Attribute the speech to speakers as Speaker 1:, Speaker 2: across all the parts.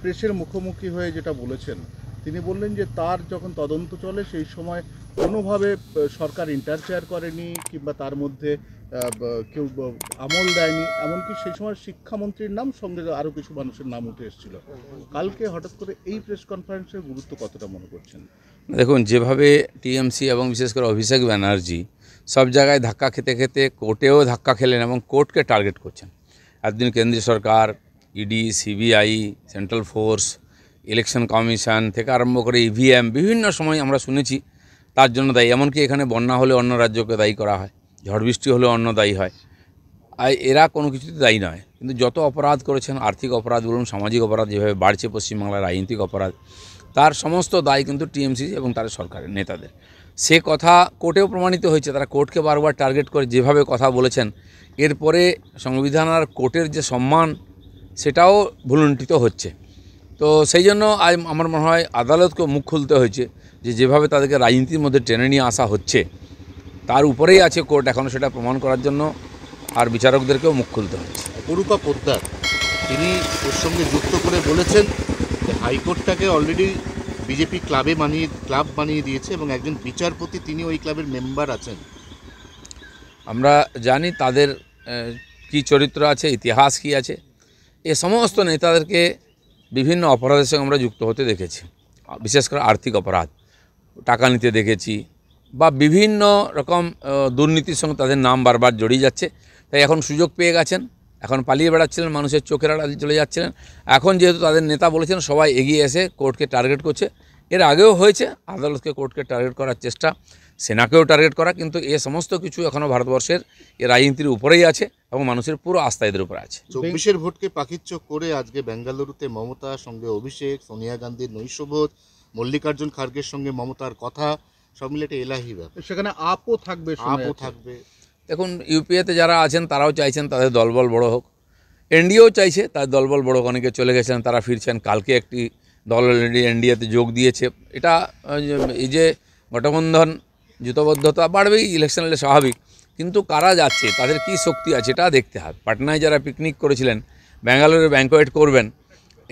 Speaker 1: প্রেসের মুখোমুখি হয়ে যেটা বলেছেন তিনি বললেন যে তার যখন তদন্ত চলে সেই সময় কোনোভাবে সরকার ইন্টারফেয়ার করেনি কিংবা তার মধ্যে কেউ আমল দেয়নি এমনকি সেই সময় শিক্ষামন্ত্রীর নাম সঙ্গে আরও কিছু মানুষের নাম উঠে এসেছিল কালকে হঠাৎ করে এই প্রেস কনফারেন্সের গুরুত্ব কতটা মনে করছেন
Speaker 2: দেখুন যেভাবে টিএমসি এবং বিশেষ করে অভিষেক ব্যানার্জি সব জায়গায় ধাক্কা খেতে খেতে কোর্টেও ধাক্কা খেলেন এবং কোর্টকে টার্গেট করছেন একদিন কেন্দ্রীয় সরকার ED CBI central force election commission থেকে আরম্ভ করে ইভিএম e বিভিন্ন সময় আমরা শুনেছি তার জন্য দায়ী এমনকি এখানে বন্যা হলে অন্য রাজ্যকে দায়ী করা হয় ঝড় বৃষ্টি হলে অন্য দায়ী হয় আর এরা কোনো কিছুতে দায়ী নয় কিন্তু যত অপরাধ করেছেন আর্থিক অপরাধ বলুন সামাজিক অপরাধ যেভাবে বাড়ছে পশ্চিমবাংলার রাজনৈতিক অপরাধ তার সমস্ত দায় কিন্তু টিএমসি এবং তার সরকারের নেতাদের সে কথা কোর্টেও প্রমাণিত হয়েছে তারা কোর্টকে বারবার টার্গেট করে যেভাবে কথা বলেছেন এরপরে সংবিধান আর কোর্টের যে সম্মান সেটাও ভুলুণ্ঠিত হচ্ছে তো সেই জন্য আজ আমার মনে হয় আদালতকে মুখ খুলতে হয়েছে যে যেভাবে তাদেরকে রাজনীতির মধ্যে টেনে নিয়ে আসা হচ্ছে তার উপরেই আছে কোর্ট এখনও সেটা প্রমাণ করার জন্য আর বিচারকদেরকেও মুখ খুলতে হচ্ছে
Speaker 1: গুরুকা পোদ্দার তিনি ওর সঙ্গে যুক্ত করে বলেছেন যে হাইকোর্টটাকে অলরেডি বিজেপি ক্লাবে মানিয়ে ক্লাব বানিয়ে দিয়েছে এবং একজন বিচারপতি তিনি ওই ক্লাবের মেম্বার আছেন আমরা জানি
Speaker 2: তাদের কি চরিত্র আছে ইতিহাস কি আছে এ সমস্ত নেতাদেরকে বিভিন্ন অপরাধের সঙ্গে আমরা যুক্ত হতে দেখেছি বিশেষ করে আর্থিক অপরাধ টাকা নিতে দেখেছি বা বিভিন্ন রকম দুর্নীতির সঙ্গে তাদের নাম বারবার জড়িয়ে যাচ্ছে তাই এখন সুযোগ পেয়ে গেছেন এখন পালিয়ে বেড়াচ্ছিলেন মানুষের চোখের আড়ালে চলে যাচ্ছিলেন এখন যেহেতু তাদের নেতা বলেছেন সবাই এগিয়ে এসে কোর্টকে টার্গেট করছে এর আগেও হয়েছে আদালতকে কোর্টকে টার্গেট করার চেষ্টা সেনাকেও টার্গেট করা কিন্তু এ সমস্ত কিছু এখনও ভারতবর্ষের এ রাজনীতির উপরেই আছে এবং মানুষের পুরো আস্থা এদের উপরে আছে চব্বিশের
Speaker 1: ভোটকে পাখিচ্ছ করে আজকে বেঙ্গালুরুতে মমতা সঙ্গে অভিষেক সোনিয়া গান্ধীর নৈশভোজ মল্লিকার্জুন খার্গের সঙ্গে মমতার কথা সব মিলে একটা এলাহি ব্যাপার সেখানে আপও থাকবে আপও থাকবে দেখুন ইউপিএতে যারা
Speaker 2: আছেন তারাও চাইছেন তাদের দলবল বড় হোক এনডিএও চাইছে তার দলবল বড় হোক অনেকে চলে গেছেন তারা ফিরছেন কালকে একটি দল অলরেডি এনডিএতে যোগ দিয়েছে এটা এই যে গঠবন্ধন জুতবদ্ধতা বাড়বেই ইলেকশন হলে স্বাভাবিক কিন্তু কারা যাচ্ছে তাদের কি শক্তি আছে এটা দেখতে হবে পাটনায় যারা পিকনিক করেছিলেন ব্যাঙ্গালোরে ব্যাঙ্কোয়েট করবেন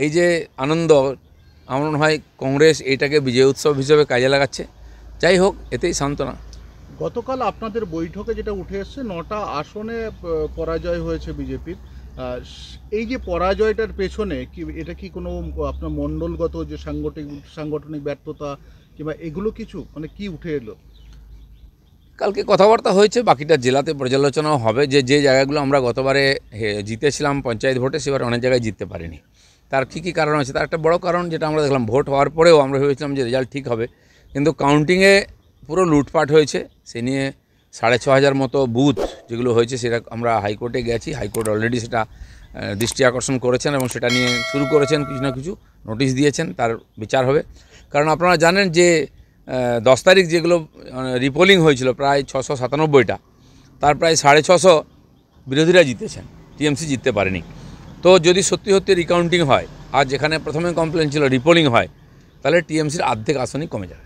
Speaker 2: এই যে আনন্দ আমার মনে হয় কংগ্রেস এইটাকে বিজয় উৎসব হিসেবে কাজে লাগাচ্ছে যাই হোক এতেই সান্ত্বনা
Speaker 1: গতকাল আপনাদের বৈঠকে যেটা উঠে এসছে নটা আসনে পরাজয় হয়েছে বিজেপির এই যে পরাজয়টার পেছনে কি এটা কি কোনো আপনার মণ্ডলগত যে সাংগঠনিক সাংগঠনিক ব্যর্থতা কিংবা এগুলো কিছু মানে কি উঠে এলো কালকে
Speaker 2: কথাবার্তা হয়েছে বাকিটা জেলাতে পর্যালোচনাও হবে যে যে জায়গাগুলো আমরা গতবারে জিতেছিলাম পঞ্চায়েত ভোটে সেবার অনেক জায়গায় জিততে পারিনি তার কী কী কারণ আছে তার একটা বড় কারণ যেটা আমরা দেখলাম ভোট হওয়ার পরেও আমরা ভেবেছিলাম যে রেজাল্ট ঠিক হবে কিন্তু কাউন্টিংয়ে পুরো লুটপাট হয়েছে সে নিয়ে সাড়ে ছ হাজার মতো বুথ যেগুলো হয়েছে সেটা আমরা হাইকোর্টে গেছি হাইকোর্ট অলরেডি সেটা দৃষ্টি আকর্ষণ করেছেন এবং সেটা নিয়ে শুরু করেছেন কিছু না কিছু নোটিশ দিয়েছেন তার বিচার হবে কারণ আপনারা জানেন যে দশ তারিখ যেগুলো রিপোলিং মানে, হয়েছিল প্রায় ছশো সাতানব্বইটা তার প্রায় সাড়ে ছশো বিরোধীরা জিতেছেন টিএমসি জিততে পারেনি তো যদি সত্যি সত্যি রিকাউন্টিং হয় আর যেখানে প্রথমে কমপ্লেন ছিল রিপোলিং হয় তাহলে টিএমসির অর্ধেক আসনই কমে যাবে